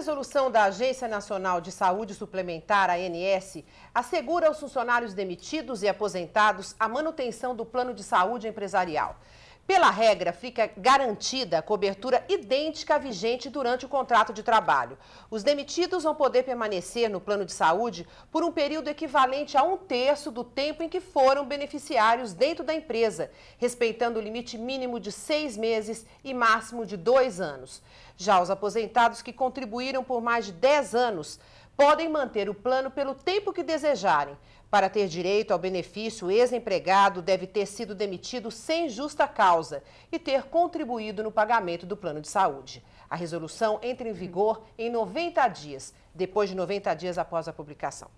resolução da Agência Nacional de Saúde Suplementar, ANS, assegura aos funcionários demitidos e aposentados a manutenção do plano de saúde empresarial. Pela regra, fica garantida a cobertura idêntica à vigente durante o contrato de trabalho. Os demitidos vão poder permanecer no plano de saúde por um período equivalente a um terço do tempo em que foram beneficiários dentro da empresa, respeitando o limite mínimo de seis meses e máximo de dois anos. Já os aposentados que contribuíram por mais de 10 anos podem manter o plano pelo tempo que desejarem. Para ter direito ao benefício, o ex-empregado deve ter sido demitido sem justa causa e ter contribuído no pagamento do plano de saúde. A resolução entra em vigor em 90 dias, depois de 90 dias após a publicação.